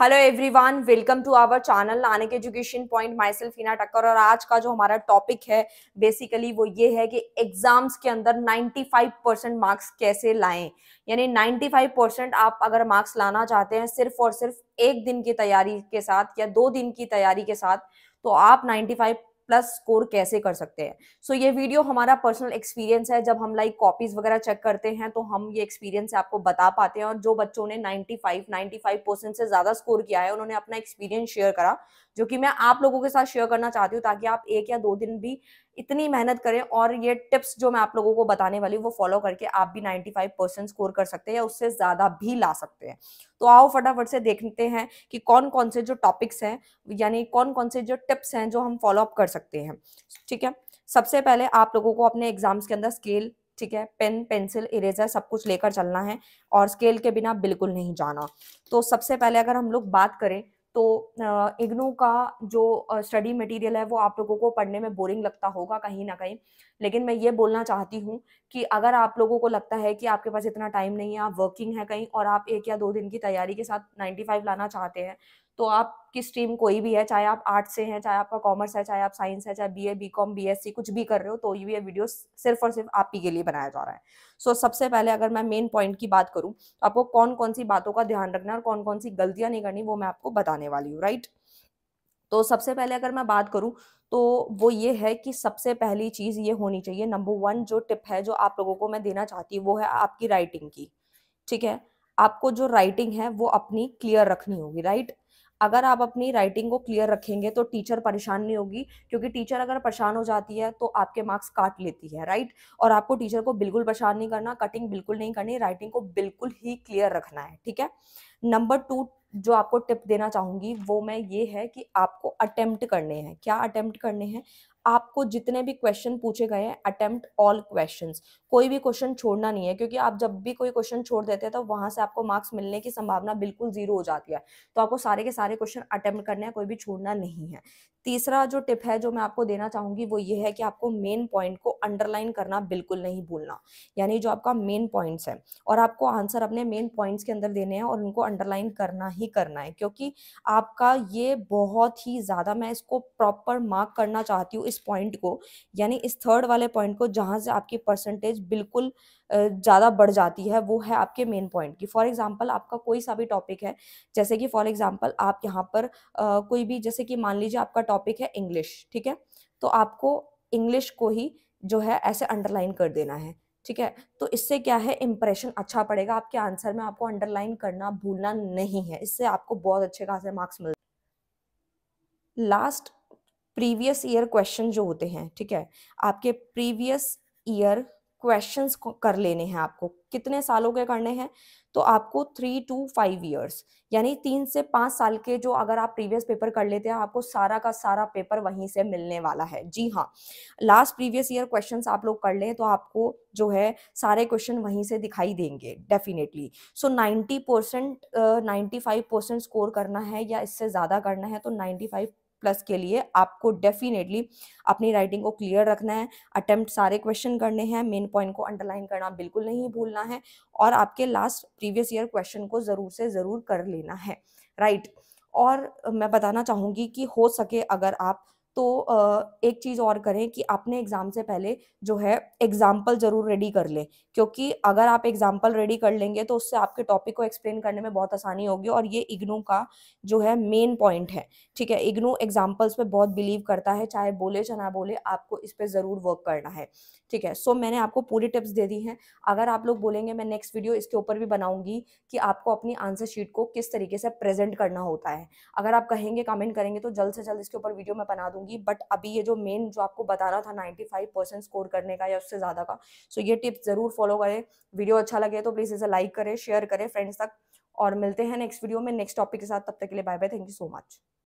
Hello everyone welcome to our channel Nanak education point myself टक्कर और आज का जो हमारा टॉपिक है बेसिकली वो ये है कि एग्जाम्स के अंदर 95 परसेंट मार्क्स कैसे लाएं यानी 95 परसेंट आप अगर मार्क्स लाना चाहते हैं सिर्फ और सिर्फ एक दिन की तैयारी के साथ या दो दिन की तैयारी के साथ तो आप 95 प्लस स्कोर कैसे कर सकते हैं सो so, ये वीडियो हमारा पर्सनल एक्सपीरियंस है जब हम लाइक कॉपीज वगैरह चेक करते हैं तो हम ये एक्सपीरियंस आपको बता पाते हैं और जो बच्चों ने 95 95 परसेंट से ज्यादा स्कोर किया है उन्होंने अपना एक्सपीरियंस शेयर करा जो कि मैं आप लोगों के साथ शेयर करना चाहती हूँ ताकि आप एक या दो दिन भी इतनी मेहनत करें और ये टिप्स जो मैं आप लोगों को बताने वाली हूँ वो फॉलो करके आप भी 95 परसेंट स्कोर कर सकते हैं या उससे ज़्यादा भी ला सकते हैं तो आओ फटाफट से देखते हैं कि कौन कौन से जो टॉपिक्स हैं यानी कौन कौन से जो टिप्स हैं जो हम फॉलोअप कर सकते हैं ठीक है सबसे पहले आप लोगों को अपने एग्जाम्स के अंदर स्केल ठीक है पेन पेंसिल इरेजर सब कुछ लेकर चलना है और स्केल के बिना बिल्कुल नहीं जाना तो सबसे पहले अगर हम लोग बात करें तो इग्नू का जो स्टडी मटेरियल है वो आप लोगों को पढ़ने में बोरिंग लगता होगा कहीं ना कहीं लेकिन मैं ये बोलना चाहती हूँ कि अगर आप लोगों को लगता है कि आपके पास इतना टाइम नहीं है आप वर्किंग है कहीं और आप एक या दो दिन की तैयारी के साथ नाइन्टी लाना चाहते हैं तो आपकी स्ट्रीम कोई भी है चाहे आप आर्ट से हैं चाहे आपका कॉमर्स है चाहे आप साइंस है चाहे B A B com B S C कुछ भी कर रहे हो तो ये वीडियो सिर्फ और सिर्फ आप ही के लिए बनाया जा रहा है सो so, सबसे पहले अगर मैं मेन पॉइंट की बात करूँ तो आपको कौन कौन सी बातों का ध्यान रखना है और कौन कौन सी गलतियाँ नहीं करनी वो मैं आपको बताने वाली हूँ राइट तो सबसे पहले अगर मैं बात करूँ तो वो ये है कि सबसे पहली चीज़ ये होनी चाहिए नंबर वन जो टिप है जो आप लोगों को मैं देना चाहती हूँ वो है आपकी राइटिंग की ठीक है आपको जो राइटिंग है वो अपनी क्लियर रखनी होगी राइट अगर आप अपनी राइटिंग को क्लियर रखेंगे तो टीचर परेशान नहीं होगी क्योंकि टीचर अगर परेशान हो जाती है तो आपके मार्क्स काट लेती है राइट और आपको टीचर को बिल्कुल परेशान नहीं करना कटिंग बिल्कुल नहीं करनी राइटिंग को बिल्कुल ही क्लियर रखना है ठीक है नंबर टू जो आपको टिप देना चाहूंगी वो मैं ये है कि आपको अटेम्प्ट करने हैं क्या अटेम्प्ट करने हैं आपको जितने भी क्वेश्चन पूछे गए हैं अटेम्प्ट ऑल क्वेश्चन कोई भी क्वेश्चन छोड़ना नहीं है क्योंकि आप जब भी कोई क्वेश्चन छोड़ देते हैं तो वहां से आपको मार्क्स मिलने की संभावना बिल्कुल जीरो हो जाती है तो आपको सारे के सारे क्वेश्चन अटेम्प्ट करने हैं कोई भी छोड़ना नहीं है तीसरा जो टिप है जो मैं आपको देना चाहूंगी वो ये है कि आपको मेन पॉइंट को अंडरलाइन करना बिल्कुल नहीं भूलना यानी जो आपका मेन पॉइंट्स है और आपको आंसर अपने मेन पॉइंट्स के अंदर देने हैं और उनको अंडरलाइन करना ही करना है क्योंकि आपका ये बहुत ही ज़्यादा मैं इसको प्रॉपर मार्क करना चाहती हूँ इस पॉइंट को यानी इस थर्ड वाले पॉइंट को जहाँ से आपकी परसेंटेज बिल्कुल ज़्यादा बढ़ जाती है वो है आपके मेन पॉइंट की फॉर एग्जांपल आपका कोई सा भी टॉपिक है जैसे कि फॉर एग्जांपल आप यहाँ पर आ, कोई भी जैसे कि मान लीजिए आपका टॉपिक है इंग्लिश ठीक है तो आपको इंग्लिश को ही जो है ऐसे अंडरलाइन कर देना है ठीक है तो इससे क्या है इम्प्रेशन अच्छा पड़ेगा आपके आंसर में आपको अंडरलाइन करना भूलना नहीं है इससे आपको बहुत अच्छे खासे मार्क्स मिल लास्ट प्रीवियस ईयर क्वेश्चन जो होते हैं ठीक है आपके प्रीवियस ईयर क्वेश्चंस कर लेने हैं आपको कितने सालों के करने हैं तो आपको थ्री टू फाइव ईयर्स यानी तीन से पाँच साल के जो अगर आप प्रीवियस पेपर कर लेते हैं आपको सारा का सारा पेपर वहीं से मिलने वाला है जी हाँ लास्ट प्रीवियस ईयर क्वेश्चंस आप लोग कर लें तो आपको जो है सारे क्वेश्चन वहीं से दिखाई देंगे definitely so ninety percent ninety five percent score करना है या इससे ज़्यादा करना है तो नाइन्टी फाइव प्लस के लिए आपको डेफिनेटली अपनी राइटिंग को क्लियर रखना है अटेम्प्ट सारे क्वेश्चन करने हैं मेन पॉइंट को अंडरलाइन करना बिल्कुल नहीं भूलना है और आपके लास्ट प्रीवियस ईयर क्वेश्चन को ज़रूर से ज़रूर कर लेना है राइट right? और मैं बताना चाहूंगी कि हो सके अगर आप तो एक चीज़ और करें कि अपने एग्ज़ाम से पहले जो है एग्ज़ाम्पल ज़रूर रेडी कर लें क्योंकि अगर आप एग्ज़ाम्पल रेडी कर लेंगे तो उससे आपके टॉपिक को एक्सप्लेन करने में बहुत आसानी होगी और ये इग्नू का जो है मेन पॉइंट है ठीक है इग्नू एग्ज़ाम्पल्स पे बहुत बिलीव करता है चाहे बोले चाहे ना बोले आपको इस पर ज़रूर वर्क करना है ठीक है सो so, मैंने आपको पूरी टिप्स दे दी हैं अगर आप लोग बोलेंगे मैं नेक्स्ट वीडियो इसके ऊपर भी बनाऊंगी कि आपको अपनी आंसर शीट को किस तरीके से प्रेजेंट करना होता है अगर आप कहेंगे कमेंट करेंगे तो जल्द से जल्द इसके ऊपर वीडियो मैं बना दूंगी होंगी बट अभी ये जो मेन जो आपको बताना था 95 परसेंट स्कोर करने का या उससे ज़्यादा का सो ये टिप्स ज़रूर फॉलो करें वीडियो अच्छा लगे तो प्लीज़ इसे लाइक करें शेयर करें फ्रेंड्स तक और मिलते हैं नेक्स्ट वीडियो में नेक्स्ट टॉपिक के साथ तब तक के लिए bye bye thank you so much